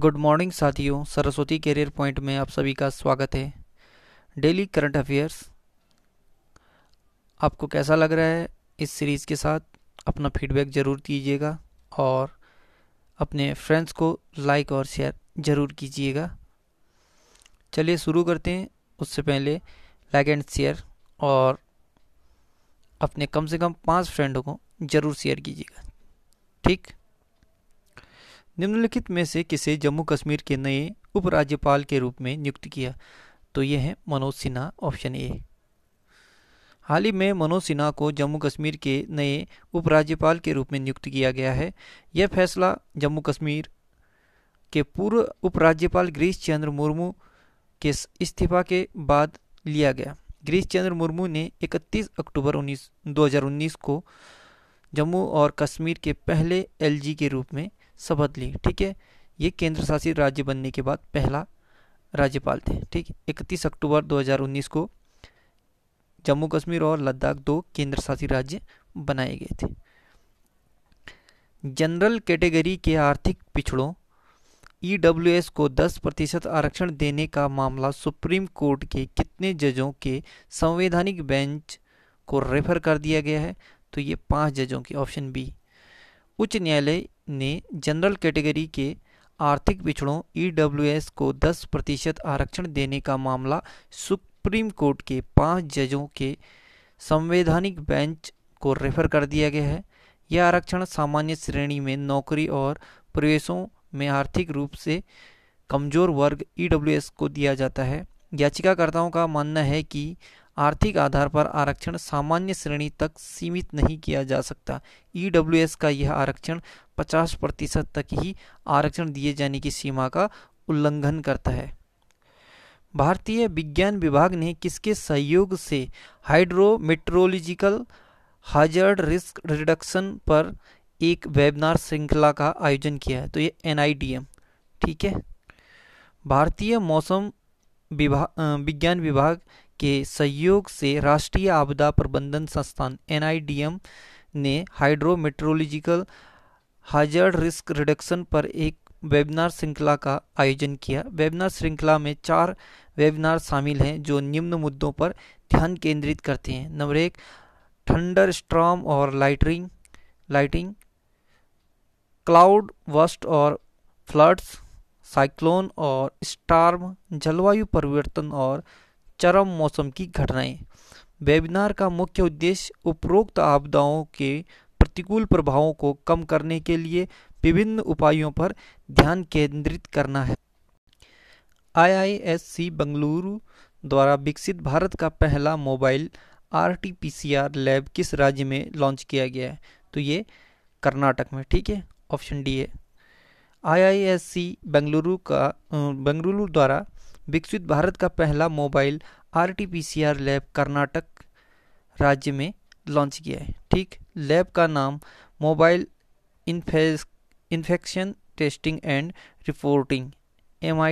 good morning साथियों Saraswati career point में आप सभी का स्वागत है डेली करंट अफेयर्स आपको कैसा लग रहा है इस सीरीज़ के साथ अपना फीडबैक ज़रूर कीजिएगा और अपने फ्रेंड्स को लाइक और शेयर ज़रूर कीजिएगा चलिए शुरू करते हैं उससे पहले लाइक एंड शेयर और अपने कम से कम पांच फ्रेंडों को ज़रूर शेयर कीजिएगा ठीक निम्नलिखित में से किसे जम्मू कश्मीर के नए उपराज्यपाल के रूप में नियुक्त किया तो ये हैं मनोज सिन्हा ऑप्शन ए हाल ही में मनोज सिन्हा को जम्मू कश्मीर के नए उपराज्यपाल के रूप में नियुक्त किया गया है यह फैसला जम्मू कश्मीर के पूर्व उपराज्यपाल गिरीश चंद्र मुर्मू के इस्तीफा के बाद लिया गया गिरीश चंद्र मुर्मू ने 31 अक्टूबर 19 2019 को जम्मू और कश्मीर के पहले एलजी के रूप में शपथ ली ठीक है ये केंद्र शासित राज्य बनने के बाद पहला राज्यपाल थे ठीक इकतीस अक्टूबर 2019 को जम्मू कश्मीर और लद्दाख दो केंद्र शासित राज्य बनाए गए थे जनरल कैटेगरी के आर्थिक पिछड़ों ई को 10 प्रतिशत आरक्षण देने का मामला सुप्रीम कोर्ट के कितने जजों के संवैधानिक बेंच को रेफर कर दिया गया है तो ये पांच जजों की ऑप्शन बी उच्च न्यायालय ने जनरल कैटेगरी के आर्थिक पिछड़ों ई e को 10 प्रतिशत आरक्षण देने का मामला सुप्रीम कोर्ट के पांच जजों के संवैधानिक बेंच को रेफर कर दिया गया है यह आरक्षण सामान्य श्रेणी में नौकरी और प्रवेशों में आर्थिक रूप से कमजोर वर्ग ई e को दिया जाता है याचिकाकर्ताओं का मानना है कि आर्थिक आधार पर आरक्षण सामान्य श्रेणी तक सीमित नहीं किया जा सकता ई e का यह आरक्षण 50 प्रतिशत तक ही आरक्षण दिए जाने की सीमा का उल्लंघन करता है भारतीय विज्ञान विभाग ने किसके सहयोग से हाइड्रोमेट्रोलॉजिकल हाजर्ड रिस्क रिडक्शन पर एक वेबिनार श्रृंखला का आयोजन किया है तो ये एन ठीक है भारतीय मौसम विभाग विज्ञान विभाग के सहयोग से राष्ट्रीय आपदा प्रबंधन संस्थान एन ने hydro meteorological hazard risk reduction पर एक वेबिनार श्रृंखला का आयोजन किया वेबिनार श्रृंखला में चार वेबिनार शामिल हैं जो निम्न मुद्दों पर ध्यान केंद्रित करते हैं नंबर एक थंडर स्ट्रॉम और लाइटरिंग लाइटिंग क्लाउड वस्ट और फ्लड्स साइक्लोन और स्टार्म जलवायु परिवर्तन और चरम मौसम की घटनाएं वेबिनार का मुख्य उद्देश्य उपरोक्त आपदाओं के प्रतिकूल प्रभावों को कम करने के लिए विभिन्न उपायों पर ध्यान केंद्रित करना है आईआईएससी बेंगलुरु द्वारा विकसित भारत का पहला मोबाइल आरटीपीसीआर लैब किस राज्य में लॉन्च किया गया है तो ये कर्नाटक में ठीक है ऑप्शन डी है आईआईएससी बेंगलुरु का बेंगलुरु द्वारा विकसित भारत का पहला मोबाइल आर लैब कर्नाटक राज्य में लॉन्च किया है ठीक लैब का नाम mobile infection testing and reporting M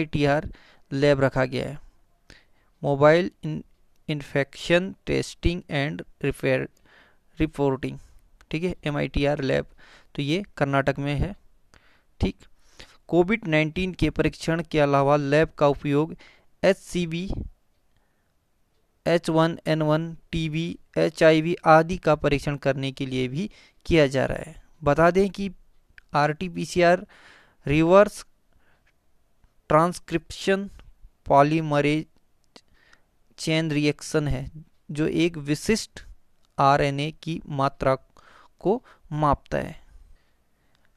lab रखा गया है mobile infection testing and repair reporting ठीक है एम लैब तो ये कर्नाटक में है ठीक कोविड 19 के परीक्षण के अलावा लैब का उपयोग H C B H one N one T B H I V आदि का परीक्षण करने के लिए भी किया जा रहा है बता दें कि R T P C R reverse transcription polymerase chain reaction है जो एक विशिष्ट आरएनए की मात्रा को मापता है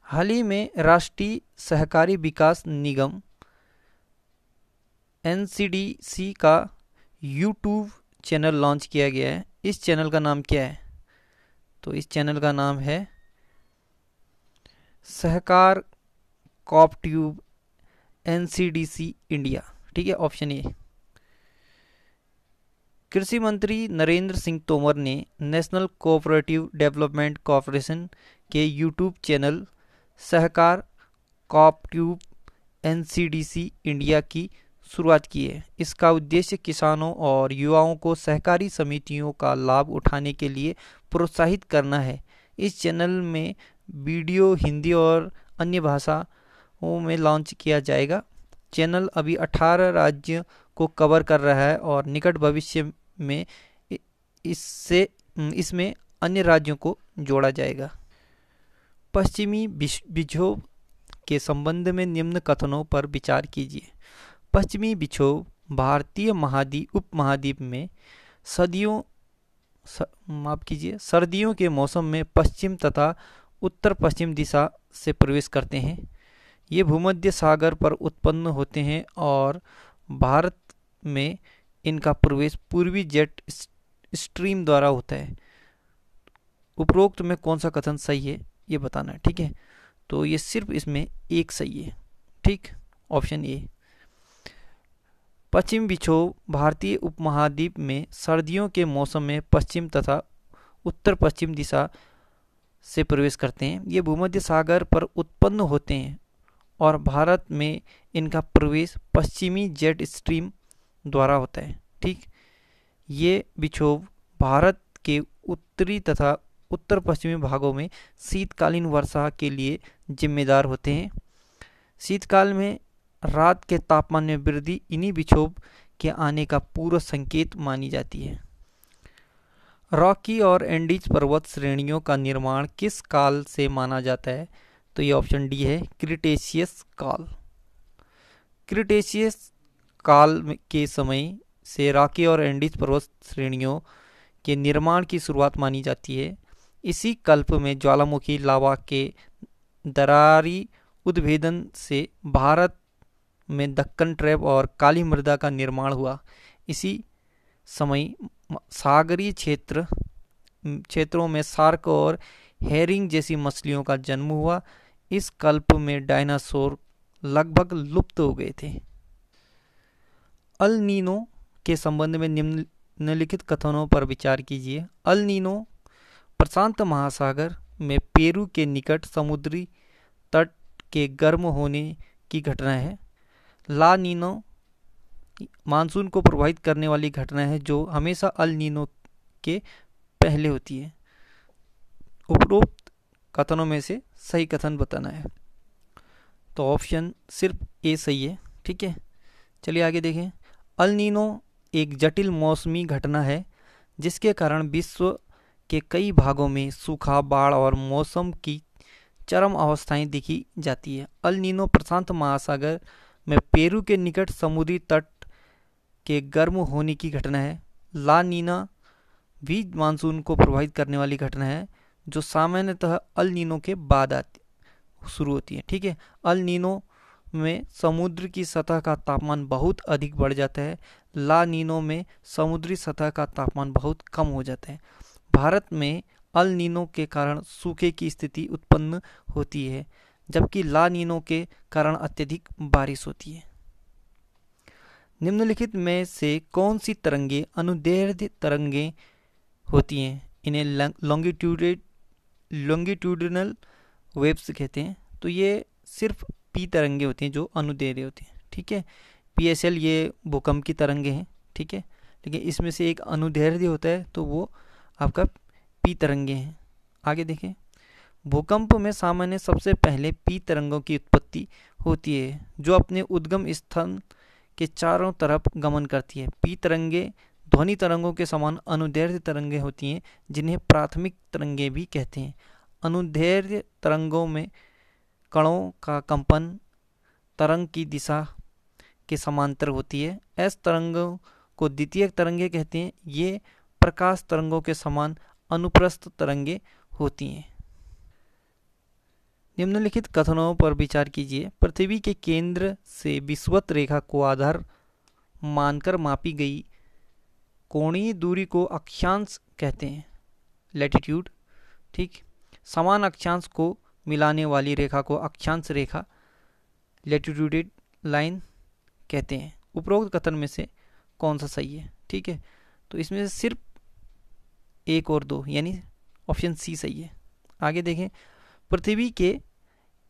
हाल ही में राष्ट्रीय सहकारी विकास निगम एन का यूट्यूब चैनल लॉन्च किया गया है इस चैनल का नाम क्या है तो इस चैनल का नाम है Sahakar coop tube N India ठीक है ऑप्शन ए कृषि मंत्री नरेंद्र सिंह तोमर ने नेशनल कोऑपरेटिव डेवलपमेंट कॉरपोरेशन के YouTube channel Sahkar coop tube N India की शुरुआत की है इसका उद्देश्य किसानों और युवाओं को सहकारी समितियों का लाभ उठाने के लिए प्रोत्साहित करना है इस चैनल में वीडियो हिंदी और अन्य भाषाओं में लॉन्च किया जाएगा चैनल अभी 18 राज्य को कवर कर रहा है और निकट भविष्य में इससे इसमें अन्य राज्यों को जोड़ा जाएगा पश्चिमी विक्षोभ के संबंध में निम्न कथनों पर विचार कीजिए पश्चिमी विक्षोभ भारतीय महाद्वीप उपमहाद्वीप में सदियों माफ कीजिए सर्दियों के मौसम में पश्चिम तथा उत्तर पश्चिम दिशा से प्रवेश करते हैं ये भूमध्य सागर पर उत्पन्न होते हैं और भारत में इनका प्रवेश पूर्वी जेट स्ट्रीम द्वारा होता है उपरोक्त में कौन सा कथन सही है ये बताना है ठीक है तो ये सिर्फ इसमें एक सही है ठीक ऑप्शन ए पश्चिम विक्षोभ भारतीय उपमहाद्वीप में सर्दियों के मौसम में पश्चिम तथा उत्तर पश्चिम दिशा से प्रवेश करते हैं ये भूमध्य सागर पर उत्पन्न होते हैं और भारत में इनका प्रवेश पश्चिमी जेट स्ट्रीम द्वारा होता है ठीक ये विक्षोभ भारत के उत्तरी तथा उत्तर पश्चिमी भागों में शीतकालीन वर्षा के लिए जिम्मेदार होते हैं शीतकाल में रात के तापमान में वृद्धि इन्हीं विक्षोभ के आने का पूर्व संकेत मानी जाती है रॉकी और एंडीज पर्वत श्रेणियों का निर्माण किस काल से माना जाता है तो ये ऑप्शन डी है क्रिटेशियस काल क्रिटेशियस काल के समय से राकी और एंडीज पर्वत श्रेणियों के निर्माण की शुरुआत मानी जाती है इसी कल्प में ज्वालामुखी लावा के दरारी उद्भेदन से भारत में दक्कन ट्रैप और काली मृदा का निर्माण हुआ इसी समय सागरीय क्षेत्र क्षेत्रों में सार्क और हेरिंग जैसी मछलियों का जन्म हुआ इस कल्प में डायनासोर लगभग लुप्त हो गए थे अल नीनो के संबंध में निम्नलिखित कथनों पर विचार कीजिए अल नीनो प्रशांत महासागर में पेरू के निकट समुद्री तट के गर्म होने की घटना है ला नीनो मानसून को प्रभावित करने वाली घटना है जो हमेशा अल नीनो के पहले होती है उपरोक्त कथनों में से सही कथन बताना है तो ऑप्शन सिर्फ ए सही है ठीक है चलिए आगे देखें अल नीनो एक जटिल मौसमी घटना है जिसके कारण विश्व के कई भागों में सूखा बाढ़ और मौसम की चरम अवस्थाएं देखी जाती है अल नीनो प्रशांत महासागर में पेरू के निकट समुद्री तट के गर्म होने की घटना है ला नीना भी मानसून को प्रभावित करने वाली घटना है जो सामान्यतः अल नीनो के बाद आती शुरू होती है ठीक है अल नीनो में समुद्र की सतह का तापमान बहुत अधिक बढ़ जाता है ला नीनो में समुद्री सतह का तापमान बहुत कम हो जाता है भारत में अल नीनो के कारण सूखे की स्थिति उत्पन्न होती है जबकि ला नीनो के कारण अत्यधिक बारिश होती है निम्नलिखित में से कौन सी तरंगे अनुदैर्ध तरंगे होती हैं इन्हें लॉन्गिट्यूडेड लॉन्गिट्यूडनल वेव्स कहते हैं तो ये सिर्फ पी तरंगे होती हैं जो अनुदैर्घ्य होती हैं ठीक है पी एस एल ये भूकंप की तरंगे हैं ठीक है लेकिन इसमें से एक अनुदैर्घ्य होता है तो वो आपका पी तरंगे हैं आगे देखें भूकंप में सामान्य सबसे पहले पी तरंगों की उत्पत्ति होती है जो अपने उद्गम स्थान के चारों तरफ गमन करती है पी तरंगे ध्वनि तरंगों के समान अनुदैर्ध्य तरंगे होती हैं जिन्हें प्राथमिक तरंगे भी कहते हैं अनुदैर्ध्य तरंगों में कणों का कंपन तरंग की दिशा के समांतर होती है एस तरंगों को द्वितीय तरंगे कहते हैं ये प्रकाश तरंगों के समान अनुप्रस्थ तरंगे होती हैं निम्नलिखित कथनों पर विचार कीजिए पृथ्वी के केंद्र से विश्वत रेखा को आधार मानकर मापी गई कोणीय दूरी को अक्षांश कहते हैं लेटिट्यूड ठीक समान अक्षांश को मिलाने वाली रेखा को अक्षांश रेखा लेटिट्यूडेड लाइन कहते हैं उपरोक्त कथन में से कौन सा सही है ठीक है तो इसमें से सिर्फ एक और दो यानी ऑप्शन सी सही है आगे देखें पृथ्वी के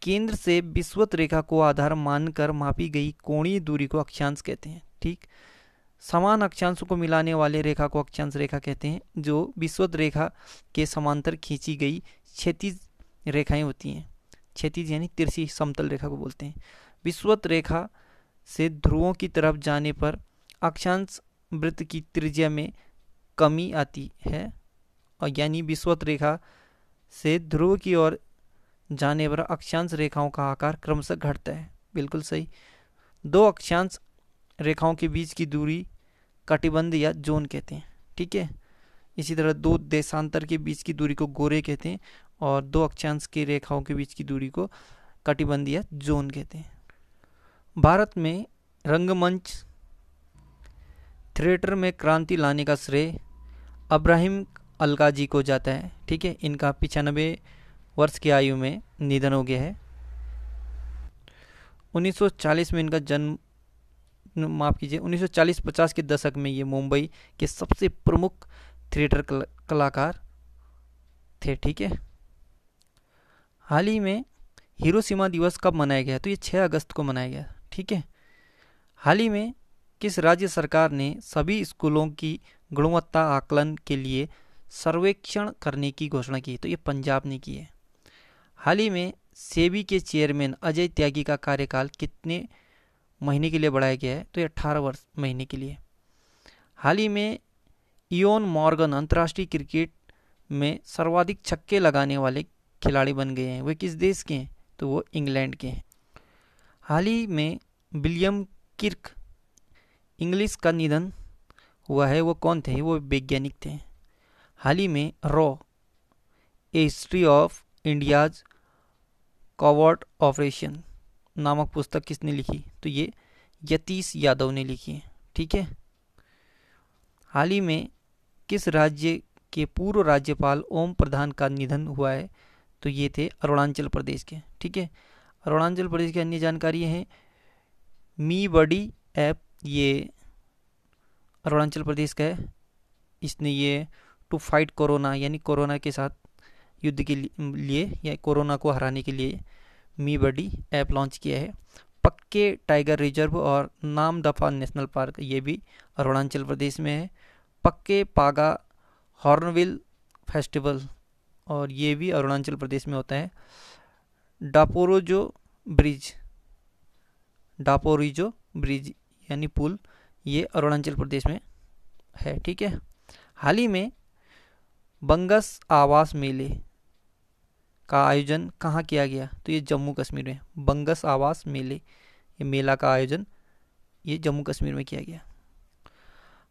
केंद्र से विश्वत रेखा को आधार मानकर मापी गई कोणीय दूरी को अक्षांश कहते हैं ठीक समान अक्षांशों को मिलाने वाले रेखा को अक्षांश रेखा कहते हैं जो विश्वत रेखा के समांतर खींची गई क्षतिज रेखाएं होती हैं क्षतिज यानी तिरछी समतल रेखा को बोलते हैं विश्वत रेखा से ध्रुवों की तरफ जाने पर अक्षांश वृत्त की त्रिज्या में कमी आती है और यानी विश्वत रेखा से ध्रुव की ओर जाने पर अक्षांश रेखाओं का आकार क्रमशः घटता है बिल्कुल सही दो अक्षांश रेखाओं के बीच की दूरी कटिबंध या जोन कहते हैं ठीक है इसी तरह दो देशांतर के बीच की दूरी को गोरे कहते हैं और दो अक्षांश की रेखाओं के बीच की दूरी को कटिबंध या जोन कहते हैं भारत में रंगमंच थिएटर में क्रांति लाने का श्रेय अब्राहिम अलका जी को जाता है ठीक है इनका पिचानबे वर्ष की आयु में निधन हो गया है 1940 में इनका जन्म माफ़ कीजिए 1940-50 के दशक में ये मुंबई के सबसे प्रमुख थिएटर कल, कलाकार थे ठीक है हाल ही में हिरोशिमा दिवस कब मनाया गया तो ये 6 अगस्त को मनाया गया ठीक है हाल ही में किस राज्य सरकार ने सभी स्कूलों की गुणवत्ता आकलन के लिए सर्वेक्षण करने की घोषणा की तो ये पंजाब ने की है हाल ही में सेबी के चेयरमैन अजय त्यागी का कार्यकाल कितने महीने के लिए बढ़ाया गया है तो ये अट्ठारह वर्ष महीने के लिए हाल ही में इयोन मॉर्गन अंतर्राष्ट्रीय क्रिकेट में सर्वाधिक छक्के लगाने वाले खिलाड़ी बन गए हैं वे किस देश के हैं तो वो इंग्लैंड के हैं हाल ही में विलियम किर्क इंग्लिश का निधन हुआ है वो कौन थे वो वैज्ञानिक थे हाल ही में रॉ a history of India's covert operation नामक पुस्तक किसने लिखी तो ये यतीश यादव ने लिखी है ठीक है हाल ही में किस राज्य के पूर्व राज्यपाल ओम प्रधान का निधन हुआ है तो ये थे अरुणाचल प्रदेश के ठीक है अरुणाचल प्रदेश की अन्य जानकारी है मी बडी ऐप ये अरुणाचल प्रदेश का है इसने ये टू फाइट कोरोना यानी कोरोना के साथ युद्ध के लिए या कोरोना को हराने के लिए मी बडी ऐप लॉन्च किया है पक्के टाइगर रिजर्व और नाम दफा नेशनल पार्क ये भी अरुणाचल प्रदेश में है पक्के पागा हॉर्नविल फेस्टिवल और ये भी अरुणाचल प्रदेश में होता है डापोरोजो ब्रिज डापोरिजो ब्रिज यानी पुल ये अरुणाचल प्रदेश में है ठीक है हाल ही में बंगस आवास मेले का आयोजन कहाँ किया गया तो ये जम्मू कश्मीर में बंगस आवास मेले ये मेला का आयोजन ये जम्मू कश्मीर में किया गया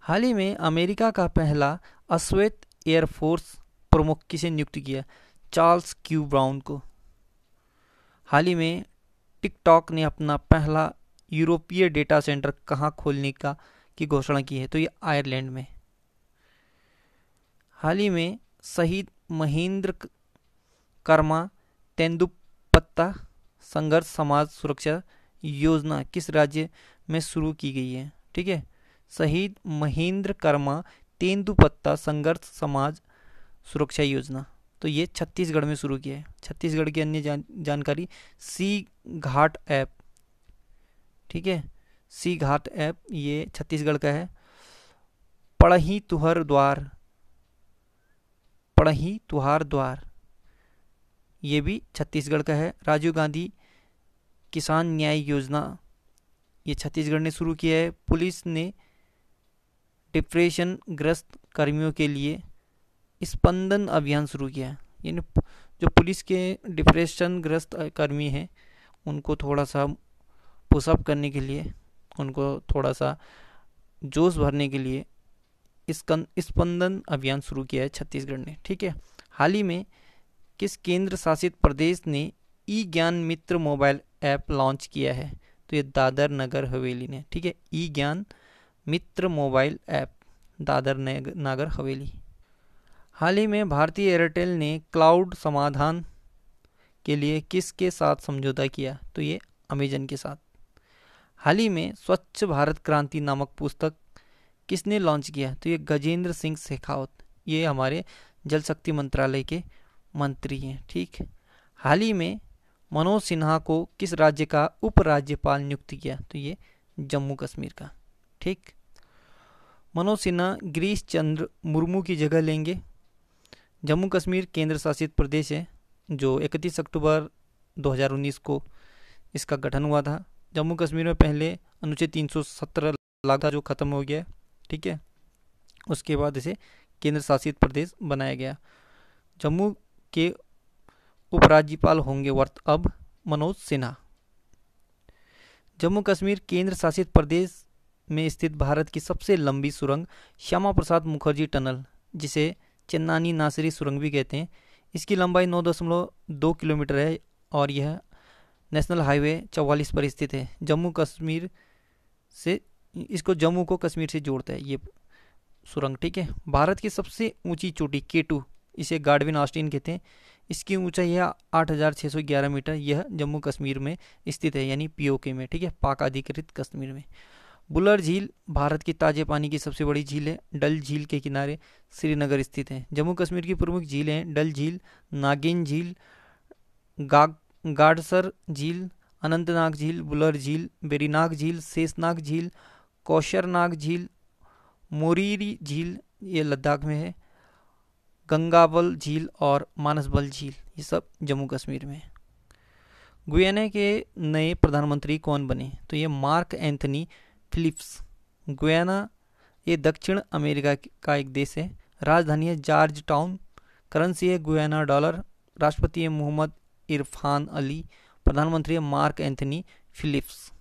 हाल ही में अमेरिका का पहला अश्वेत एयरफोर्स प्रमुख किसे नियुक्त किया चार्ल्स क्यू ब्राउन को हाल ही में टिकटॉक ने अपना पहला यूरोपीय डेटा सेंटर कहाँ खोलने का की घोषणा की है तो ये आयरलैंड में हाल ही में शहीद महेंद्र कर्मा तेंदुपत्ता संघर्ष समाज सुरक्षा योजना किस राज्य में शुरू की गई है ठीक है शहीद महेंद्र कर्मा तेंदुपत्ता संघर्ष समाज सुरक्षा योजना तो ये छत्तीसगढ़ में शुरू किया है छत्तीसगढ़ की अन्य जान, जानकारी सी घाट ऐप ठीक है सी घाट ऐप ये छत्तीसगढ़ का है पढ़ही तुहर द्वार ही तुहार द्वार ये भी छत्तीसगढ़ का है राजीव गांधी किसान न्याय योजना ये छत्तीसगढ़ ने शुरू किया है पुलिस ने डिप्रेशन ग्रस्त कर्मियों के लिए स्पंदन अभियान शुरू किया है यानी जो पुलिस के डिप्रेशन ग्रस्त कर्मी हैं उनको थोड़ा सा पुशअप करने के लिए उनको थोड़ा सा जोश भरने के लिए स्पंदन अभियान शुरू किया है छत्तीसगढ़ ने ठीक है हाल ही में किस केंद्र शासित प्रदेश ने ई Gyan Mitra mobile app launch किया है तो ये दादर नगर हवेली ने ठीक है e Gyan Mitra mobile app Dadra Nagar Haveli हाल ही में भारतीय एयरटेल ने क्लाउड समाधान के लिए किसके साथ समझौता किया तो ये अमेजन के साथ हाल ही में स्वच्छ भारत क्रांति नामक पुस्तक किसने लॉन्च किया तो ये गजेंद्र सिंह शेखावत ये हमारे जल शक्ति मंत्रालय के मंत्री हैं ठीक हाल ही में मनोज सिन्हा को किस राज्य का उपराज्यपाल नियुक्त किया तो ये जम्मू कश्मीर का ठीक मनोज सिन्हा गिरीश चंद्र मुर्मू की जगह लेंगे जम्मू कश्मीर केंद्र शासित प्रदेश है जो 31 अक्टूबर 2019 को इसका गठन हुआ था जम्मू कश्मीर में पहले अनुच्छेद 317 लाख था जो ख़त्म हो गया ठीक है उसके बाद इसे केंद्र शासित प्रदेश बनाया गया जम्मू के उपराज्यपाल होंगे वर्त अब मनोज सिन्हा जम्मू कश्मीर केंद्र शासित प्रदेश में स्थित भारत की सबसे लंबी सुरंग श्यामा प्रसाद मुखर्जी टनल जिसे चन्नानी नासरी सुरंग भी कहते हैं इसकी लंबाई नौ दशमलव दो किलोमीटर है और यह नेशनल हाईवे चौवालीस पर स्थित है जम्मू कश्मीर से इसको जम्मू को कश्मीर से जोड़ता है ये सुरंग ठीक है भारत की सबसे ऊंची चोटी के टू इसे गार्डविन ऑस्टिन कहते हैं इसकी ऊंचाई है 8,611 मीटर यह जम्मू कश्मीर में स्थित है यानी पीओके में ठीक है पाक अधिकृत कश्मीर में बुलर झील भारत की ताजे पानी की सबसे बड़ी झील है डल झील के किनारे श्रीनगर स्थित है जम्मू कश्मीर की प्रमुख झीलें हैं डल झील नागिन झील गाग गाडसर झील अनंतनाग झील बुलर झील बेरीनाग झील शेषनाग झील कौशरनाग झील मोरीरी झील ये लद्दाख में है गंगाबल झील और मानसबल झील ये सब जम्मू कश्मीर में है गुयाना के नए प्रधानमंत्री कौन बने तो ये मार्क एंथनी फिलिप्स गुयाना ये दक्षिण अमेरिका का एक देश है राजधानी है जॉर्ज टाउन करेंसी है गुयाना डॉलर राष्ट्रपति है मोहम्मद इरफान अली प्रधानमंत्री है मार्क एंथनी फिलिप्स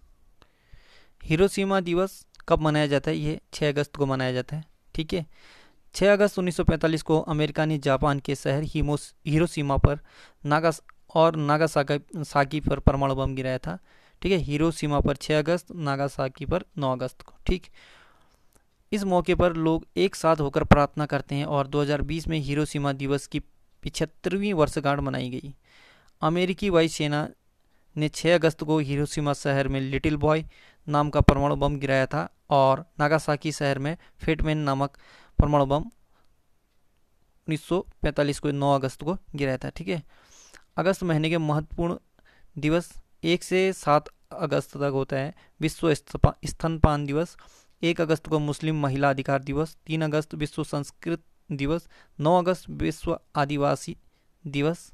हिरोशिमा दिवस कब मनाया जाता है ये 6 अगस्त को मनाया जाता है ठीक है 6 अगस्त 1945 को अमेरिका ने जापान के शहर हीरो सीमा पर नागा और नागासाकी साकी पर परमाणु बम गिराया था ठीक है सीमा पर 6 अगस्त नागासाकी पर 9 अगस्त को ठीक इस मौके पर लोग एक साथ होकर प्रार्थना करते हैं और 2020 में सीमा दिवस की पिछहत्तरवीं वर्षगांठ मनाई गई अमेरिकी वायुसेना ने 6 अगस्त को हिरोशिमा शहर में लिटिल बॉय नाम का परमाणु बम गिराया था और नागासाकी शहर में फेटमैन नामक परमाणु बम 1945 को 9 अगस्त को गिराया था ठीक है अगस्त महीने के महत्वपूर्ण दिवस एक से सात अगस्त तक होता है विश्व स्तनपान दिवस एक अगस्त को मुस्लिम महिला अधिकार दिवस तीन अगस्त विश्व संस्कृत दिवस नौ अगस्त विश्व आदिवासी दिवस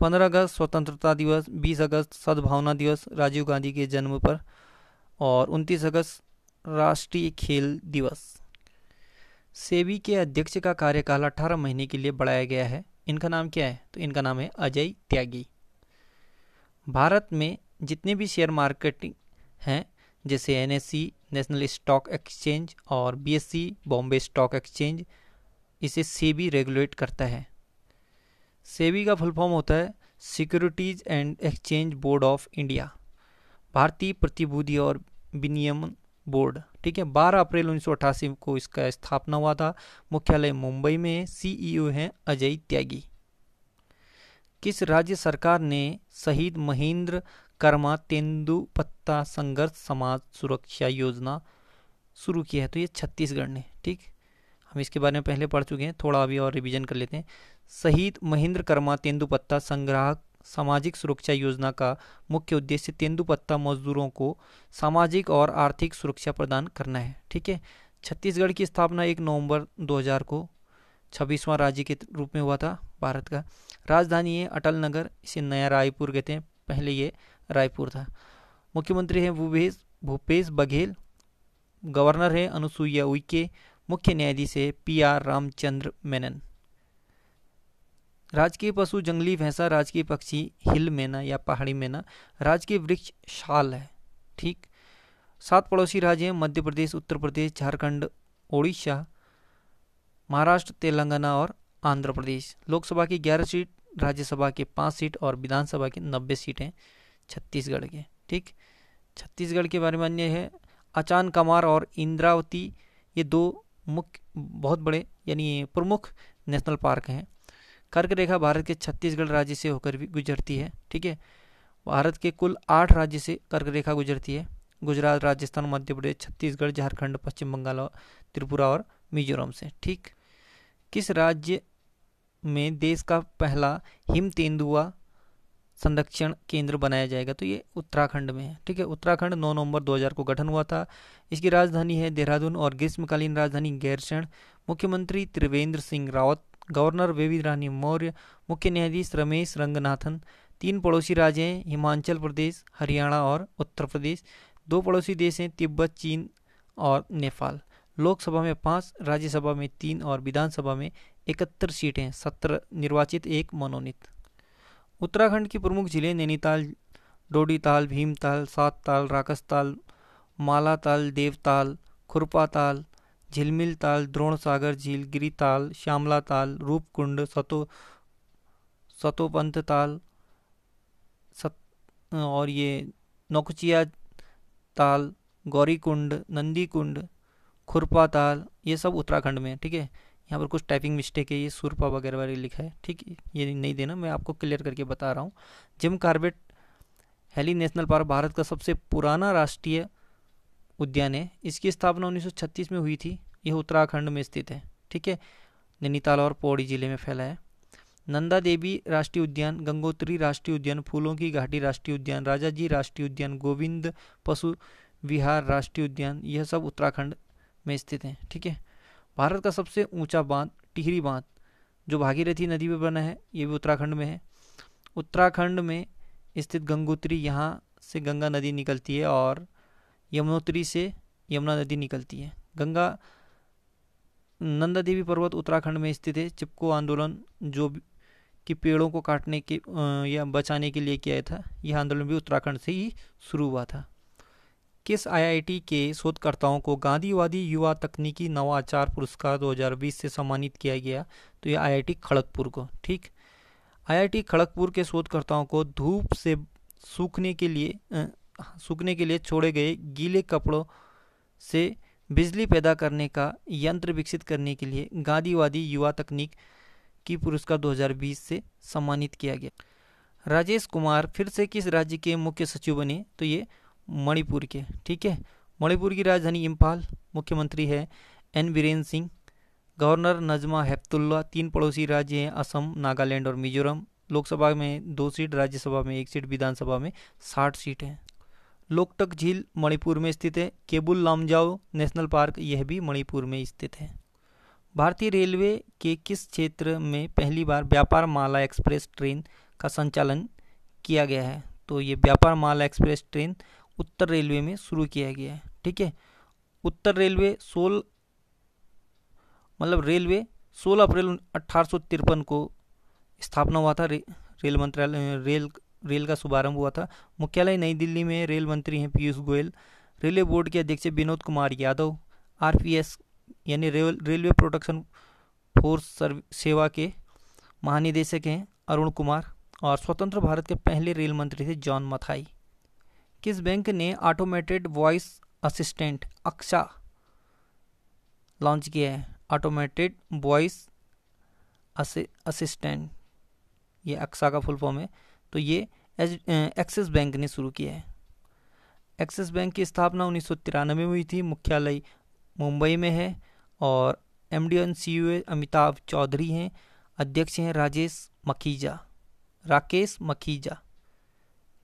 पंद्रह अगस्त स्वतंत्रता दिवस बीस अगस्त सद्भावना दिवस राजीव गांधी के जन्म पर और उनतीस अगस्त राष्ट्रीय खेल दिवस सेबी के अध्यक्ष का कार्यकाल अठारह महीने के लिए बढ़ाया गया है इनका नाम क्या है तो इनका नाम है अजय त्यागी भारत में जितने भी शेयर मार्केटिंग हैं जैसे एन नेशनल स्टॉक एक्सचेंज और बी बॉम्बे स्टॉक एक्सचेंज इसे सेबी रेगुलेट करता है सेबी का फुल फॉर्म होता है securities and exchange board of India भारतीय प्रतिभूति और विनियमन बोर्ड ठीक है 12 अप्रैल उन्नीस को इसका स्थापना हुआ था मुख्यालय मुंबई में सीईओ e हैं अजय त्यागी किस राज्य सरकार ने शहीद महेंद्र कर्मा तेंदुपत्ता संघर्ष समाज सुरक्षा योजना शुरू की है तो ये छत्तीसगढ़ ने ठीक हम इसके बारे में पहले पढ़ चुके हैं थोड़ा अभी और रिवीजन कर लेते हैं शहीद महेंद्र कर्मा तेंदुपत्ता संग्राहक सामाजिक सुरक्षा योजना का मुख्य उद्देश्य तेंदुपत्ता मजदूरों को सामाजिक और आर्थिक सुरक्षा प्रदान करना है ठीक है छत्तीसगढ़ की स्थापना एक नवंबर 2000 को छब्बीसवां राज्य के रूप में हुआ था भारत का राजधानी है अटल नगर इसे नया रायपुर कहते हैं पहले ये रायपुर था मुख्यमंत्री हैं भूपेश भूपेश बघेल गवर्नर हैं अनुसुईया उइके मुख्य न्यायाधीश है पी आर रामचंद्र मेनन राजकीय पशु जंगली भैंसा राजकीय पक्षी हिल मैना या पहाड़ी मैना राजकीय वृक्ष शाल है ठीक सात पड़ोसी राज्य हैं मध्य प्रदेश उत्तर प्रदेश झारखंड ओडिशा महाराष्ट्र तेलंगाना और आंध्र प्रदेश लोकसभा की ग्यारह सीट राज्यसभा के पाँच सीट और विधानसभा की नब्बे सीटें छत्तीसगढ़ के ठीक छत्तीसगढ़ के बारे में अन्य है अचान कमार और इंद्रावती ये दो मुख्य बहुत बड़े यानी प्रमुख नेशनल पार्क हैं कर्क रेखा भारत के छत्तीसगढ़ राज्य से होकर भी गुजरती है ठीक है भारत के कुल आठ राज्य से कर्क रेखा गुजरती है गुजरात राजस्थान मध्य प्रदेश छत्तीसगढ़ झारखंड पश्चिम बंगाल और त्रिपुरा और मिजोरम से ठीक किस राज्य में देश का पहला हिम तेंदुआ संरक्षण केंद्र बनाया जाएगा तो ये उत्तराखंड में है ठीक है उत्तराखंड 9 नवंबर 2000 को गठन हुआ था इसकी राजधानी है देहरादून और ग्रीष्मकालीन राजधानी गैरसैण मुख्यमंत्री त्रिवेंद्र सिंह रावत गवर्नर बेबी रानी मौर्य मुख्य न्यायाधीश रमेश रंगनाथन तीन पड़ोसी राज्य हैं हिमाचल प्रदेश हरियाणा और उत्तर प्रदेश दो पड़ोसी देश हैं तिब्बत चीन और नेपाल लोकसभा में पाँच राज्यसभा में तीन और विधानसभा में इकहत्तर सीटें सत्रह निर्वाचित एक मनोनीत उत्तराखंड की प्रमुख जिले नैनीताल डोडीताल भीमताल सातताल राकसताल मालाताल देवताल खुरपाताल झिलमिल ताल द्रोण सागर झील गिरी ताल श्यामला ताल रूपकुंड सतो सतोपंत ताल सत और ये नौकुचिया ताल गौरीकुंड नंदी कुंड खुरपा ताल ये सब उत्तराखंड में है ठीक है यहाँ पर कुछ टाइपिंग मिस्टेक है ये सुरपा वगैरह वगैरह लिखा है ठीक है ये नहीं देना मैं आपको क्लियर करके बता रहा हूँ Jim Corbett Hailey national park Bharat का सबसे पुराना राष्ट्रीय उद्यान है इसकी स्थापना 1936 में हुई थी यह उत्तराखंड में स्थित है ठीक है नैनीताल और पौड़ी जिले में फैला है नंदा देवी राष्ट्रीय उद्यान गंगोत्री राष्ट्रीय उद्यान फूलों की घाटी राष्ट्रीय उद्यान राजा जी राष्ट्रीय उद्यान गोविंद पशु विहार राष्ट्रीय उद्यान यह सब उत्तराखंड में स्थित हैं ठीक है भारत का सबसे ऊंचा बांध टिहरी बांध जो भागीरथी नदी पर बना है ये भी उत्तराखंड में है उत्तराखंड में स्थित गंगोत्री यहाँ से गंगा नदी निकलती है और यमुनोत्री से यमुना नदी निकलती है गंगा नंदा देवी पर्वत उत्तराखंड में स्थित है चिपको आंदोलन जो कि पेड़ों को काटने के या बचाने के लिए किया था यह आंदोलन भी उत्तराखंड से ही शुरू हुआ था किस आईआईटी के शोधकर्ताओं को गांधीवादी युवा तकनीकी नवाचार पुरस्कार 2020 से सम्मानित किया गया तो यह आईआईटी खड़गपुर को ठीक आईआईटी खड़गपुर के शोधकर्ताओं को धूप से सूखने के लिए सूखने के लिए छोड़े गए गीले कपड़ों से बिजली पैदा करने का यंत्र विकसित करने के लिए गांधीवादी युवा तकनीक की पुरस्कार 2020 से सम्मानित किया गया राजेश कुमार फिर से किस राज्य के मुख्य सचिव बने तो ये मणिपुर के ठीक है मणिपुर की राजधानी इम्फाल मुख्यमंत्री है एन बीरेन सिंह गवर्नर नजमा हेप्तुल्ला तीन पड़ोसी राज्य हैं असम नागालैंड और मिजोरम लोकसभा में दो सीट राज्यसभा में एक सीट विधानसभा में साठ सीट हैं लोकटक झील मणिपुर में स्थित है केबुल लामजाओ नेशनल पार्क यह भी मणिपुर में स्थित है भारतीय रेलवे के किस क्षेत्र में पहली बार व्यापार माला एक्सप्रेस ट्रेन का संचालन किया गया है तो ये व्यापार माला एक्सप्रेस ट्रेन उत्तर रेलवे में शुरू किया गया है ठीक है उत्तर रेलवे सोल मतलब रेलवे 16 अप्रैल अठारह को स्थापना हुआ था रे, रेल मंत्रालय रेल रेल का शुभारंभ हुआ था मुख्यालय नई दिल्ली में रेल मंत्री हैं पीयूष गोयल रेलवे बोर्ड के अध्यक्ष विनोद कुमार यादव आर यानी रेल रेलवे प्रोटेक्शन फोर्स सेवा के महानिदेशक हैं अरुण कुमार और स्वतंत्र भारत के पहले रेल मंत्री थे जॉन मथाई किस बैंक ने automated voice assistant Aksha launch किया है ऑटोमेटेड वॉइस असिस्टेंट ये अक्सा का फुल फॉर्म है तो ये एक्सिस बैंक ने शुरू किया है एक्सिस बैंक की स्थापना उन्नीस में हुई थी मुख्यालय मुंबई में है और M D N C Amitabh Chaudhary हैं अध्यक्ष हैं राजेश मखीजा राकेश मखीजा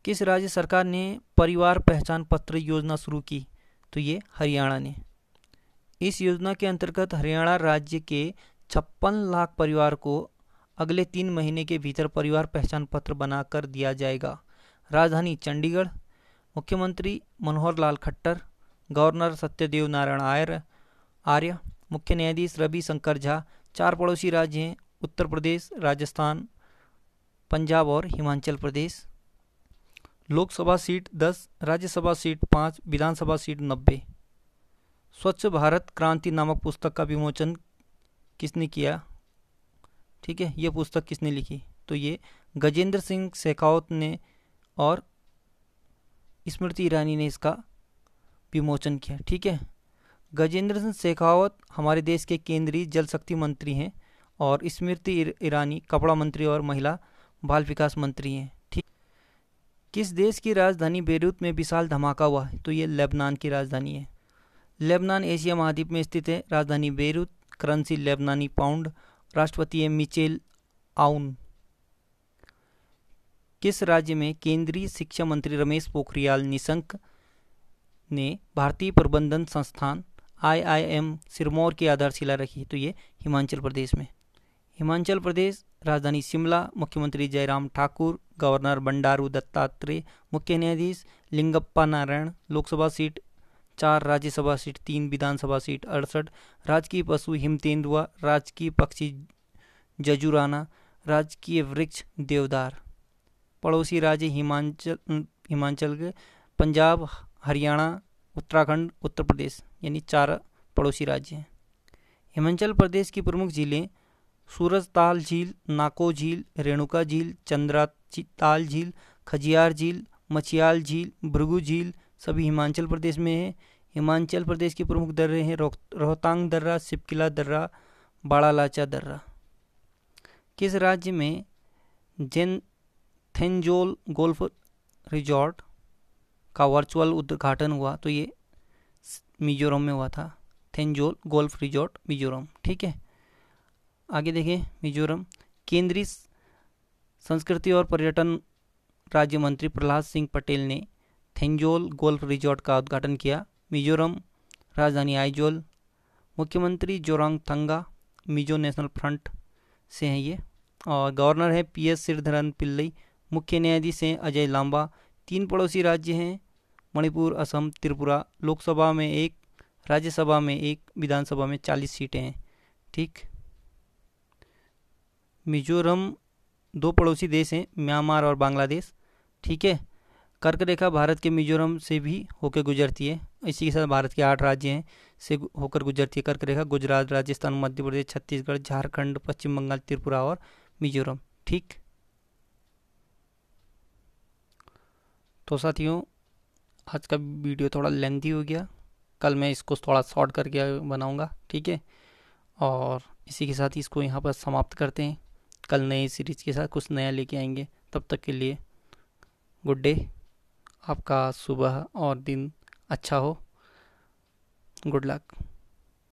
किस राज्य सरकार ने परिवार पहचान पत्र योजना शुरू की तो ये हरियाणा ने इस योजना के अंतर्गत हरियाणा राज्य के छप्पन लाख परिवार को अगले तीन महीने के भीतर परिवार पहचान पत्र बनाकर दिया जाएगा राजधानी चंडीगढ़ मुख्यमंत्री मनोहर लाल खट्टर गवर्नर सत्यदेव नारायण आयर आर्य मुख्य न्यायाधीश रवि शंकर झा चार पड़ोसी राज्य हैं उत्तर प्रदेश राजस्थान पंजाब और हिमाचल प्रदेश लोकसभा सीट दस राज्यसभा सीट पाँच विधानसभा सीट नब्बे स्वच्छ भारत क्रांति नामक पुस्तक का विमोचन किसने किया ठीक है ये पुस्तक किसने लिखी तो ये गजेंद्र सिंह शेखावत ने और स्मृति ईरानी ने इसका विमोचन किया ठीक है गजेंद्र सिंह शेखावत हमारे देश के केंद्रीय जल शक्ति मंत्री हैं और स्मृति ईरानी कपड़ा मंत्री और महिला बाल विकास मंत्री हैं ठीक किस देश की राजधानी बेरूत में विशाल धमाका हुआ है तो ये लेबनान की राजधानी है लेबनान एशिया महाद्वीप में स्थित है राजधानी बेरूत करंसी लेबनानी पाउंड राष्ट्रपति है मिचेल आउन किस राज्य में केंद्रीय शिक्षा मंत्री रमेश पोखरियाल निशंक ने भारतीय प्रबंधन संस्थान आईआईएम सिरमौर की आधारशिला रखी तो ये हिमाचल प्रदेश में हिमाचल प्रदेश राजधानी शिमला मुख्यमंत्री जयराम ठाकुर गवर्नर बंडारू दत्तात्रेय मुख्य न्यायाधीश लिंगप्पा नारायण लोकसभा सीट चार राज्यसभा सीट तीन विधानसभा सीट अड़सठ राजकीय पशु हिम तेंदुआ राजकीय पक्षी जजुराना राजकीय वृक्ष देवदार पड़ोसी राज्य हिमाचल हिमाचल के पंजाब हरियाणा उत्तराखंड उत्तर प्रदेश यानी चार पड़ोसी राज्य हैं हिमाचल प्रदेश की प्रमुख झीलें सूरजताल झील नाको झील रेणुका झील चंद्रा ताल झील खजियार झील मछियाल झील भृगु झील सभी हिमाचल प्रदेश में है हिमाचल प्रदेश के प्रमुख दर्रे हैं रोहतांग दर्रा सिपकिला दर्रा बाड़ालाचा दर्रा किस राज्य में जेन थेंजोल गोल्फ रिजॉर्ट का वर्चुअल उद्घाटन हुआ तो ये मिजोरम में हुआ था थेंजोल गोल्फ रिजॉर्ट मिजोरम ठीक है आगे देखिए मिजोरम केंद्रीय संस्कृति और पर्यटन राज्य मंत्री प्रहलाद सिंह पटेल ने थेंजोल गोल्फ रिजॉर्ट का उद्घाटन किया मिजोरम राजधानी आइजोल मुख्यमंत्री Zoramthanga Mizo national front से हैं ये और गवर्नर हैं पी एस श्रीधरन पिल्लई मुख्य न्यायाधीश हैं अजय लांबा तीन पड़ोसी राज्य हैं मणिपुर असम त्रिपुरा लोकसभा में एक राज्यसभा में एक विधानसभा में चालीस सीटें हैं ठीक मिजोरम दो पड़ोसी देश हैं म्यांमार और बांग्लादेश ठीक है कर्क रेखा भारत के मिजोरम से भी होकर गुजरती है इसी के साथ भारत के आठ राज्य हैं से होकर गुजरती है कर्क रेखा गुजरात राजस्थान मध्य प्रदेश छत्तीसगढ़ झारखंड पश्चिम बंगाल त्रिपुरा और मिजोरम ठीक तो साथियों आज का वीडियो थोड़ा लेंथी हो गया कल मैं इसको थोड़ा शॉर्ट करके बनाऊंगा ठीक है और इसी के साथ इसको यहाँ पर समाप्त करते हैं कल नए सीरीज़ के साथ कुछ नया लेके आएंगे तब तक के लिए गुड डे आपका सुबह और दिन अच्छा हो गुड लक